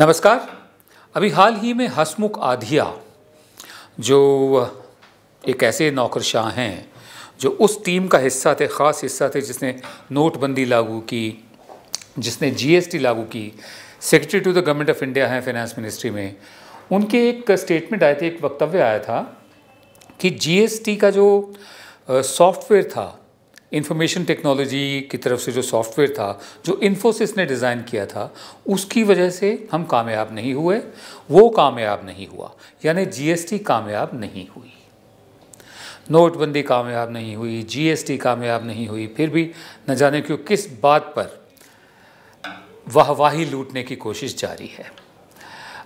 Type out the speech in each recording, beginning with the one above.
नमस्कार अभी हाल ही में हसमुख आधिया जो एक ऐसे नौकरशाह हैं जो उस टीम का हिस्सा थे ख़ास हिस्सा थे जिसने नोटबंदी लागू की जिसने जीएसटी लागू की secretary to the government of India हैं फाइनेंस मिनिस्ट्री में उनके एक स्टेटमेंट आए थे एक वक्तव्य आया था कि जीएसटी का जो सॉफ्टवेयर था इंफॉर्मेशन टेक्नोलॉजी की तरफ से जो सॉफ्टवेयर था जो इन्फोसिस ने डिज़ाइन किया था उसकी वजह से हम कामयाब नहीं हुए वो कामयाब नहीं हुआ यानी जीएसटी कामयाब नहीं हुई नोटबंदी कामयाब नहीं हुई जीएसटी कामयाब नहीं हुई फिर भी न जाने क्यों किस बात पर वाहवाही लूटने की कोशिश जारी है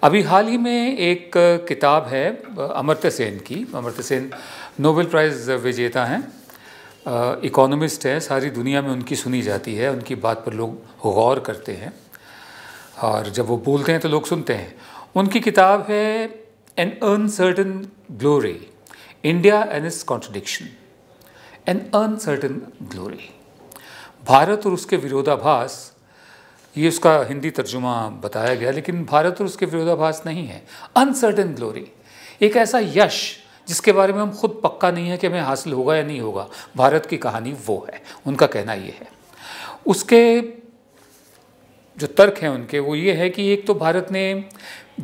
अभी हाल ही में एक किताब है अमृत सेन की अमृत सेन नोबेल प्राइज़ विजेता हैं इकोनॉमिस्ट हैं सारी दुनिया में उनकी सुनी जाती है उनकी बात पर लोग गौर करते हैं और जब वो बोलते हैं तो लोग सुनते हैं उनकी किताब है an uncertain glory India and its contradiction an uncertain glory Bharat और उसके विरोधाभास ये उसका हिंदी तर्जुमा बताया गया लेकिन भारत और उसके विरोधाभास नहीं है अनसर्टन ग्लोरी एक ऐसा यश जिसके बारे में हम खुद पक्का नहीं है कि हमें हासिल होगा या नहीं होगा भारत की कहानी वो है उनका कहना ये है उसके जो तर्क हैं उनके वो ये है कि एक तो भारत ने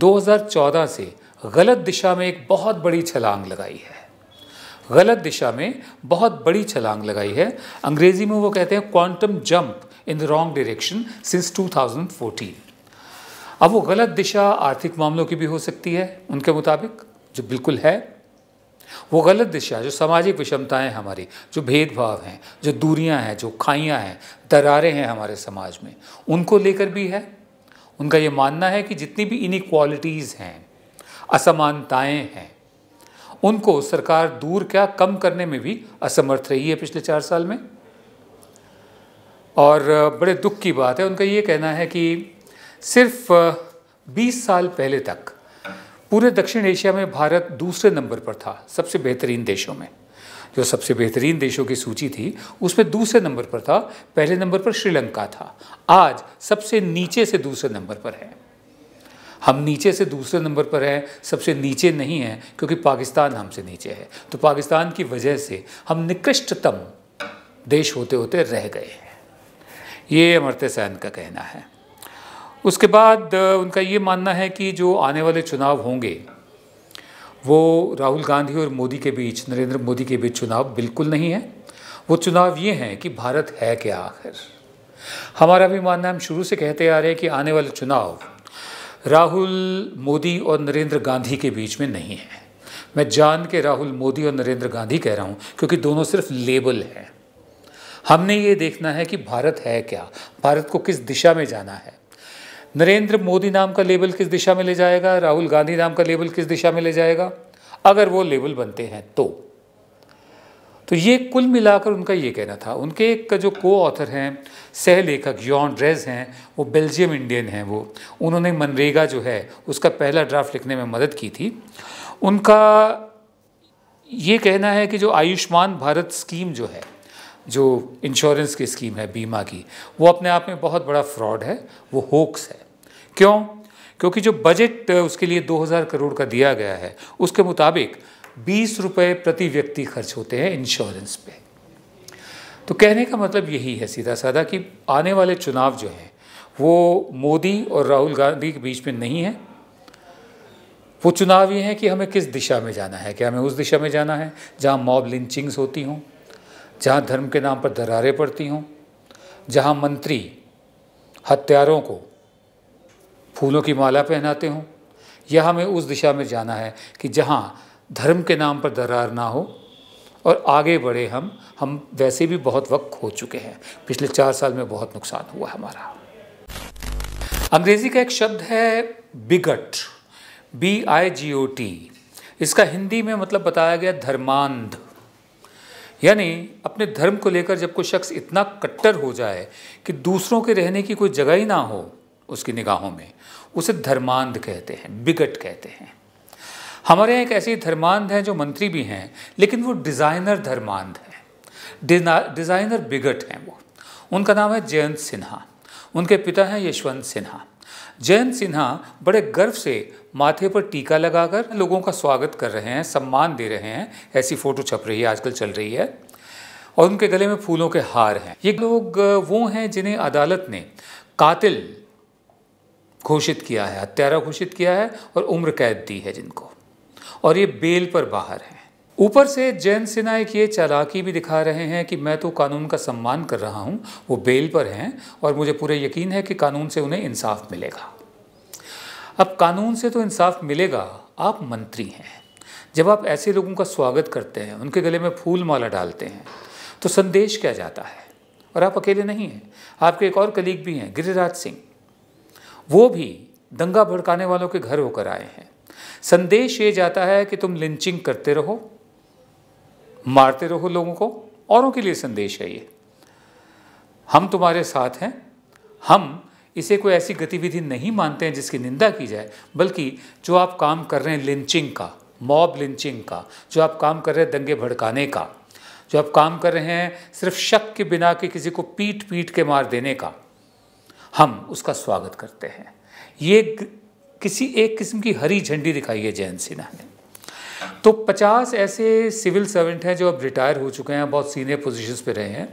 2014 से गलत दिशा में एक बहुत बड़ी छलांग लगाई है गलत दिशा में बहुत बड़ी छलांग लगाई है अंग्रेज़ी में वो कहते हैं quantum jump in the wrong direction since 2014 अब वो गलत दिशा आर्थिक मामलों की भी हो सकती है उनके मुताबिक जो बिल्कुल है वो गलत दिशा जो सामाजिक विषमताएं हमारी जो भेदभाव हैं जो दूरियां हैं जो खाइयां हैं दरारें हैं हमारे समाज में उनको लेकर भी है उनका ये मानना है कि जितनी भी इनक्वालिटीज़ हैं असमानताएं हैं उनको सरकार दूर क्या कम करने में भी असमर्थ रही है पिछले चार साल में और बड़े दुख की बात है उनका ये कहना है कि सिर्फ 20 साल पहले तक पूरे दक्षिण एशिया में भारत दूसरे नंबर पर था सबसे बेहतरीन देशों में जो सबसे बेहतरीन देशों की सूची थी उसमें दूसरे नंबर पर था पहले नंबर पर श्रीलंका था आज सबसे नीचे से दूसरे नंबर पर है हम नीचे से दूसरे नंबर पर हैं सबसे नीचे नहीं हैं क्योंकि पाकिस्तान हमसे नीचे है तो पाकिस्तान की वजह से हम निकृष्टतम देश होते होते रह गए हैं ये अमर्त्य सैन का कहना है उसके बाद उनका ये मानना है कि जो आने वाले चुनाव होंगे वो राहुल गांधी और मोदी के बीच नरेंद्र मोदी के बीच चुनाव बिल्कुल नहीं है वो चुनाव ये हैं कि भारत है क्या आखिर हमारा भी मानना हम शुरू से कहते आ रहे हैं कि आने वाले चुनाव राहुल मोदी और नरेंद्र गांधी के बीच में नहीं है मैं जान के राहुल मोदी और नरेंद्र गांधी कह रहा हूँ क्योंकि दोनों सिर्फ लेबल हैं हमने ये देखना है कि भारत है क्या भारत को किस दिशा में जाना है नरेंद्र मोदी नाम का लेबल किस दिशा में ले जाएगा राहुल गांधी नाम का लेबल किस दिशा में ले जाएगा अगर वो लेबल बनते हैं तो तो ये कुल मिलाकर उनका ये कहना था उनके एक का जो को ऑथर हैं सह लेखक यॉन ड्रेज हैं वो बेल्जियम इंडियन हैं वो उन्होंने मनरेगा जो है उसका पहला ड्राफ्ट लिखने में मदद की थी उनका ये कहना है कि जो आयुष्मान भारत स्कीम जो है जो इंश्योरेंस की स्कीम है बीमा की वो अपने आप में बहुत बड़ा फ्रॉड है वो होक्स है क्यों क्योंकि जो बजट उसके लिए 2000 करोड़ का दिया गया है उसके मुताबिक बीस रुपये प्रति व्यक्ति खर्च होते हैं इंश्योरेंस पे तो कहने का मतलब यही है सीधा साधा कि आने वाले चुनाव जो हैं वो मोदी और राहुल गांधी के बीच में नहीं है वो चुनाव ये हैं कि हमें किस दिशा में जाना है क्या हमें उस दिशा में जाना है जहाँ मॉब लिंचिंग्स होती हों जहाँ धर्म के नाम पर दरारें पड़ती हों जहाँ मंत्री हत्यारों को फूलों की माला पहनाते हों या हमें उस दिशा में जाना है कि जहाँ धर्म के नाम पर दरार ना हो और आगे बढ़े हम हम वैसे भी बहुत वक्त खो चुके हैं पिछले चार साल में बहुत नुकसान हुआ हमारा अंग्रेज़ी का एक शब्द है bigot B I G O T इसका हिंदी में मतलब बताया गया धर्मांध यानी अपने धर्म को लेकर जब कोई शख्स इतना कट्टर हो जाए कि दूसरों के रहने की कोई जगह ही ना हो उसकी निगाहों में उसे धर्मांध कहते हैं बिगट कहते हैं हमारे यहाँ एक ऐसे धर्मांध हैं जो मंत्री भी हैं लेकिन वो डिज़ाइनर धर्मांध हैं डिज़ाइनर बिगट हैं वो उनका नाम है जयंत सिन्हा उनके पिता हैं यशवंत सिन्हा जयंत सिन्हा बड़े गर्व से माथे पर टीका लगाकर लोगों का स्वागत कर रहे हैं सम्मान दे रहे हैं ऐसी फ़ोटो छप रही है आजकल चल रही है और उनके गले में फूलों के हार हैं ये लोग वो हैं जिन्हें अदालत ने कातिल घोषित किया है हत्यारा घोषित किया है और उम्र कैद दी है जिनको और ये बेल पर बाहर हैं ऊपर से जैन सिन्हा एक ये चालाकी भी दिखा रहे हैं कि मैं तो कानून का सम्मान कर रहा हूँ वो बेल पर हैं और मुझे पूरे यकीन है कि कानून से उन्हें इंसाफ मिलेगा अब कानून से तो इंसाफ मिलेगा आप मंत्री हैं जब आप ऐसे लोगों का स्वागत करते हैं उनके गले में फूल माला डालते हैं तो संदेश क्या जाता है और आप अकेले नहीं हैं आपके एक और कलीग भी हैं गिरिराज सिंह वो भी दंगा भड़काने वालों के घर होकर आए हैं संदेश ये जाता है कि तुम लिंचिंग करते रहो मारते रहो लोगों को औरों के लिए संदेश है ये हम तुम्हारे साथ हैं हम इसे कोई ऐसी गतिविधि नहीं मानते हैं जिसकी निंदा की जाए बल्कि जो आप काम कर रहे हैं लिंचिंग का मॉब लिंचिंग का जो आप काम कर रहे हैं दंगे भड़काने का जो आप काम कर रहे हैं सिर्फ शक के बिना के किसी को पीट पीट के मार देने का हम उसका स्वागत करते हैं ये किसी एक किस्म की हरी झंडी दिखाई है जयंत सिन्हा ने तो 50 ऐसे सिविल सर्वेंट हैं जो अब रिटायर हो चुके हैं बहुत सीनियर पोजीशंस पे रहे हैं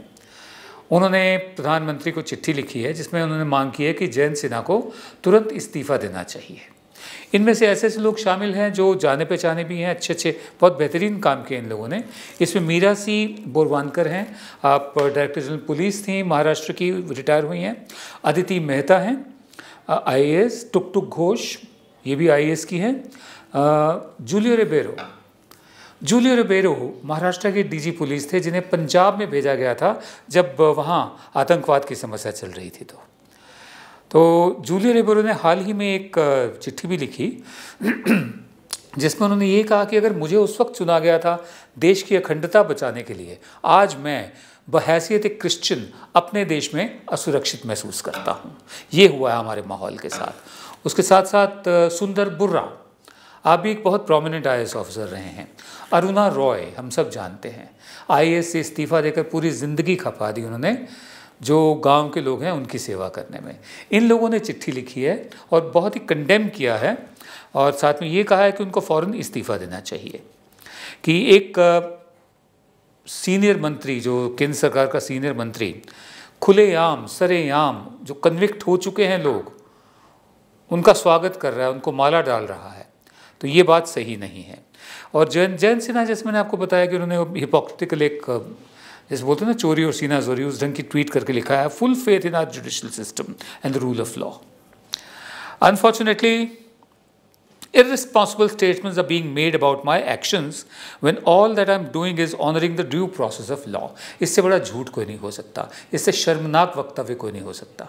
उन्होंने प्रधानमंत्री को चिट्ठी लिखी है जिसमें उन्होंने मांग की है कि जैन सिन्हा को तुरंत इस्तीफा देना चाहिए इनमें से ऐसे ऐसे लोग शामिल हैं जो जाने पहचाने भी हैं अच्छे अच्छे बहुत बेहतरीन काम किए इन लोगों ने इसमें मीरा सी बोरवानकर हैं आप डायरेक्टर जनरल पुलिस थी महाराष्ट्र की रिटायर हुई हैं अदिति मेहता हैं आई एस टुक टुक घोष ये भी आई की हैं जूलियो रेबेरो जूलियो रिबेरो महाराष्ट्र के डीजी पुलिस थे जिन्हें पंजाब में भेजा गया था जब वहाँ आतंकवाद की समस्या चल रही थी तो तो जूलियो रिबेरो ने हाल ही में एक चिट्ठी भी लिखी जिसमें उन्होंने ये कहा कि अगर मुझे उस वक्त चुना गया था देश की अखंडता बचाने के लिए आज मैं बहसीत एक क्रिश्चियन अपने देश में असुरक्षित महसूस करता हूँ ये हुआ है हमारे माहौल के साथ उसके साथ साथ सुंदर बुर्रा आप भी एक बहुत प्रोमिनेंट आई ऑफिसर रहे हैं अरुणा रॉय हम सब जानते हैं आई से इस्तीफ़ा देकर पूरी ज़िंदगी खपा दी उन्होंने जो गांव के लोग हैं उनकी सेवा करने में इन लोगों ने चिट्ठी लिखी है और बहुत ही कंडेम किया है और साथ में ये कहा है कि उनको फ़ौर इस्तीफ़ा देना चाहिए कि एक सीनियर मंत्री जो केंद्र सरकार का सीनियर मंत्री खुलेआम सरेआम जो कन्विक्ट हो चुके हैं लोग उनका स्वागत कर रहा है उनको माला डाल रहा है तो ये बात सही नहीं है और जैन जैन सिन्हा जैसे मैंने आपको बताया कि उन्होंने हिपोक्टिकल एक जैसे बोलते हैं ना चोरी और सीना जोरी उस ढंग की ट्वीट करके लिखा है full faith in our judicial system and the rule of law unfortunately irresponsible statements are being made about my actions when all that I'm doing is honoring the due process of law. इससे बड़ा झूठ कोई नहीं हो सकता इससे शर्मनाक वक्तव्य कोई नहीं हो सकता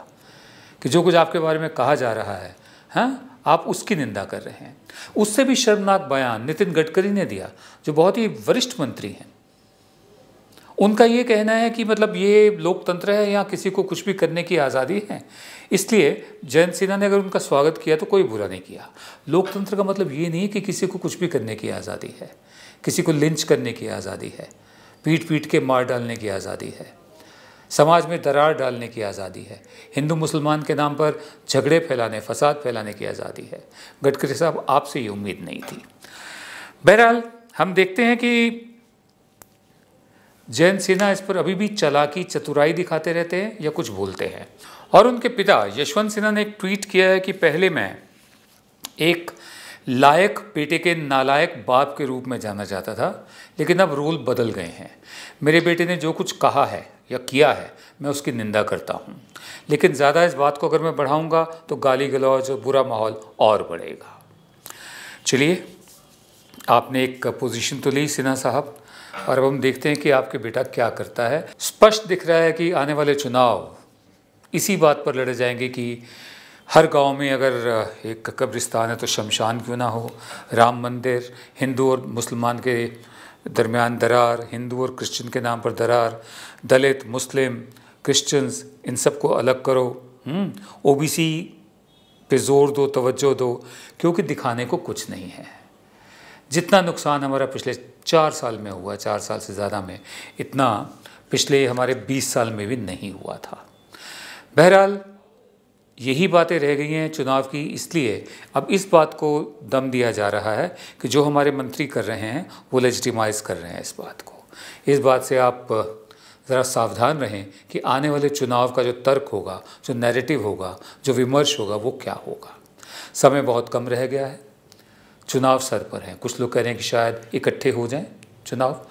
कि जो कुछ आपके बारे में कहा जा रहा है हाँ आप उसकी निंदा कर रहे हैं उससे भी शर्मनाक बयान नितिन गडकरी ने दिया जो बहुत ही वरिष्ठ मंत्री हैं उनका ये कहना है कि मतलब ये लोकतंत्र है या किसी को कुछ भी करने की आज़ादी है इसलिए जयंत सिन्हा ने अगर उनका स्वागत किया तो कोई बुरा नहीं किया लोकतंत्र का मतलब ये नहीं कि किसी को कुछ भी करने की आज़ादी है किसी को लिंच करने की आज़ादी है पीट पीट के मार डालने की आज़ादी है समाज में दरार डालने की आज़ादी है हिंदू मुसलमान के नाम पर झगड़े फैलाने फसाद फैलाने की आज़ादी है गडकरी साहब आपसे ये उम्मीद नहीं थी बहरहाल हम देखते हैं कि जैन सिन्हा इस पर अभी भी चलाकी चतुराई दिखाते रहते हैं या कुछ भूलते हैं और उनके पिता यशवंत सिन्हा ने एक ट्वीट किया है कि पहले मैं एक लायक बेटे के नालायक बाप के रूप में जाना जाता था लेकिन अब रोल बदल गए हैं मेरे बेटे ने जो कुछ कहा है या किया है मैं उसकी निंदा करता हूँ लेकिन ज़्यादा इस बात को अगर मैं बढ़ाऊँगा तो गाली गलौज और बुरा माहौल और बढ़ेगा चलिए आपने एक पोजीशन तो ली सिन्हा साहब और अब हम देखते हैं कि आपके बेटा क्या करता है स्पष्ट दिख रहा है कि आने वाले चुनाव इसी बात पर लड़े जाएंगे कि हर गांव में अगर एक कब्रिस्तान है तो शमशान क्यों ना हो राम मंदिर हिंदू और मुसलमान के दरमियान दरार हिंदू और क्रिश्चियन के नाम पर दरार दलित मुस्लिम क्रिश्चियंस इन सब को अलग करो हम्म, ओ बी सी पे जोर दो तवज्जो दो क्योंकि दिखाने को कुछ नहीं है जितना नुकसान हमारा पिछले चार साल में हुआ चार साल से ज़्यादा में इतना पिछले हमारे बीस साल में भी नहीं हुआ था बहरहाल यही बातें रह गई हैं चुनाव की इसलिए अब इस बात को दम दिया जा रहा है कि जो हमारे मंत्री कर रहे हैं वो लेजिटिमाइज़ कर रहे हैं इस बात को इस बात से आप ज़रा सावधान रहें कि आने वाले चुनाव का जो तर्क होगा जो नैरेटिव होगा जो विमर्श होगा वो क्या होगा समय बहुत कम रह गया है चुनाव सर पर हैं कुछ लोग कह रहे हैं कि शायद इकट्ठे हो जाएं चुनाव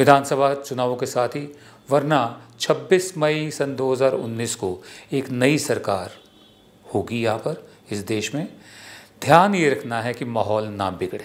विधानसभा चुनावों के साथ ही वरना 26 मई सन 2019 को एक नई सरकार होगी यहाँ पर इस देश में ध्यान ये रखना है कि माहौल ना बिगड़े